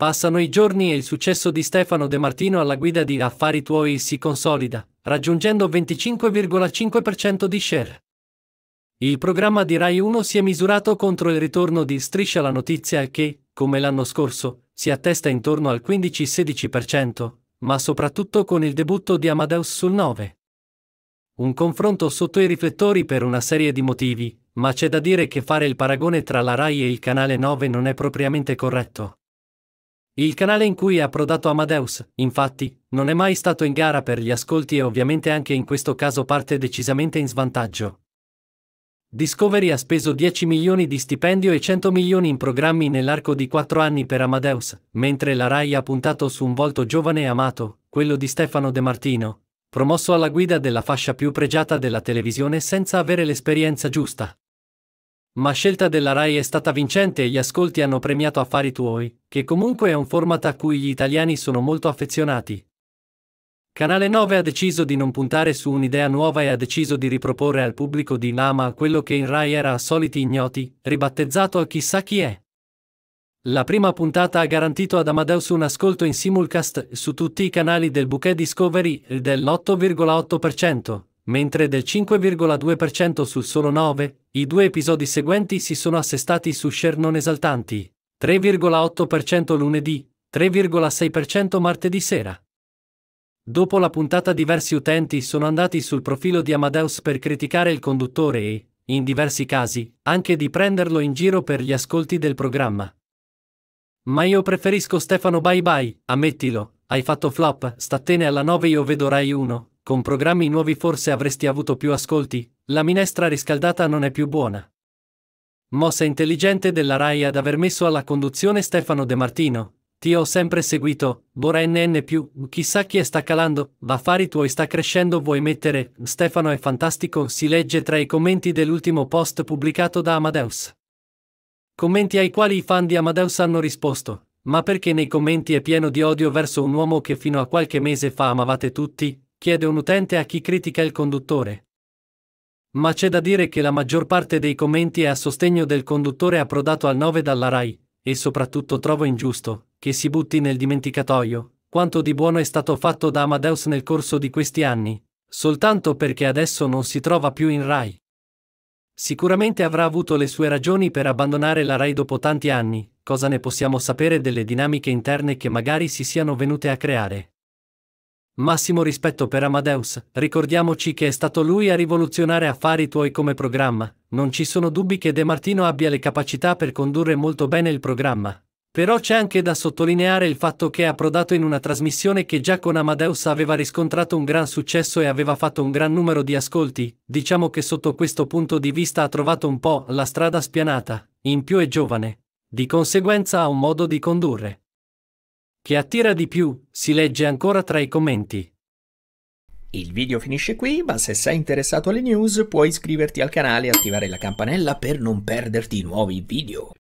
Passano i giorni e il successo di Stefano De Martino alla guida di Affari Tuoi si consolida, raggiungendo 25,5% di share. Il programma di Rai 1 si è misurato contro il ritorno di Striscia la Notizia che, come l'anno scorso, si attesta intorno al 15-16%, ma soprattutto con il debutto di Amadeus sul 9. Un confronto sotto i riflettori per una serie di motivi, ma c'è da dire che fare il paragone tra la Rai e il canale 9 non è propriamente corretto. Il canale in cui è approdato Amadeus, infatti, non è mai stato in gara per gli ascolti e ovviamente anche in questo caso parte decisamente in svantaggio. Discovery ha speso 10 milioni di stipendio e 100 milioni in programmi nell'arco di 4 anni per Amadeus, mentre la RAI ha puntato su un volto giovane e amato, quello di Stefano De Martino, promosso alla guida della fascia più pregiata della televisione senza avere l'esperienza giusta ma scelta della RAI è stata vincente e gli ascolti hanno premiato Affari Tuoi, che comunque è un format a cui gli italiani sono molto affezionati. Canale 9 ha deciso di non puntare su un'idea nuova e ha deciso di riproporre al pubblico di Nama quello che in Rai era a soliti ignoti, ribattezzato a chissà chi è. La prima puntata ha garantito ad Amadeus un ascolto in simulcast su tutti i canali del bouquet Discovery dell'8,8% mentre del 5,2% sul solo 9, i due episodi seguenti si sono assestati su share non esaltanti, 3,8% lunedì, 3,6% martedì sera. Dopo la puntata diversi utenti sono andati sul profilo di Amadeus per criticare il conduttore e, in diversi casi, anche di prenderlo in giro per gli ascolti del programma. Ma io preferisco Stefano Bye Bye, ammettilo, hai fatto flop, statene alla 9 io vedo Rai 1, con programmi nuovi forse avresti avuto più ascolti, la minestra riscaldata non è più buona. Mossa intelligente della RAI ad aver messo alla conduzione Stefano De Martino, ti ho sempre seguito, Bora NN+, chissà chi è sta calando, l'affari tuoi sta crescendo vuoi mettere, Stefano è fantastico, si legge tra i commenti dell'ultimo post pubblicato da Amadeus. Commenti ai quali i fan di Amadeus hanno risposto, ma perché nei commenti è pieno di odio verso un uomo che fino a qualche mese fa amavate tutti, chiede un utente a chi critica il conduttore. Ma c'è da dire che la maggior parte dei commenti è a sostegno del conduttore approdato al 9 dalla RAI, e soprattutto trovo ingiusto che si butti nel dimenticatoio quanto di buono è stato fatto da Amadeus nel corso di questi anni, soltanto perché adesso non si trova più in RAI. Sicuramente avrà avuto le sue ragioni per abbandonare la RAI dopo tanti anni, cosa ne possiamo sapere delle dinamiche interne che magari si siano venute a creare. Massimo rispetto per Amadeus, ricordiamoci che è stato lui a rivoluzionare affari tuoi come programma, non ci sono dubbi che De Martino abbia le capacità per condurre molto bene il programma. Però c'è anche da sottolineare il fatto che è approdato in una trasmissione che già con Amadeus aveva riscontrato un gran successo e aveva fatto un gran numero di ascolti, diciamo che sotto questo punto di vista ha trovato un po' la strada spianata, in più è giovane. Di conseguenza ha un modo di condurre. Che attira di più, si legge ancora tra i commenti. Il video finisce qui, ma se sei interessato alle news puoi iscriverti al canale e attivare la campanella per non perderti nuovi video.